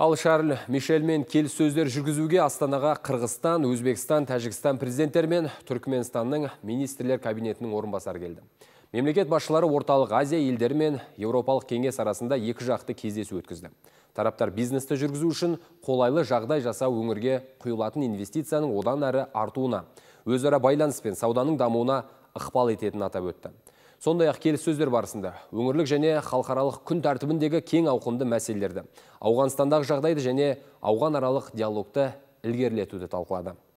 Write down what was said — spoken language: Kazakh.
Ал Шарль Мишельмен келіссөздер жүргізуге Астанаға Қырғызстан, Өзбекстан, Тәжікстан президенттер мен Түркіменстанның министрлер кабинетінің орынбасары келді. Мемлекет басшылары орталық Азия елдері мен Еуропалық кеңес арасында екі жақты кездесу өткізді. Тараптар бизнесті жүргізу үшін қолайлы жағдай жасау өңірге құйылатын инвестицияның одан әрі артуына, өзара байланыс пен сауданың дамуына ықпал ететінін атап өтті сондай ақ сөздер барысында өңірлік және қалқаралық күн тәртібіндегі кең ауқымды мәселелерді ауғанстандағы жағдайды және ауған аралық диалогты ілгерілетуді талқылады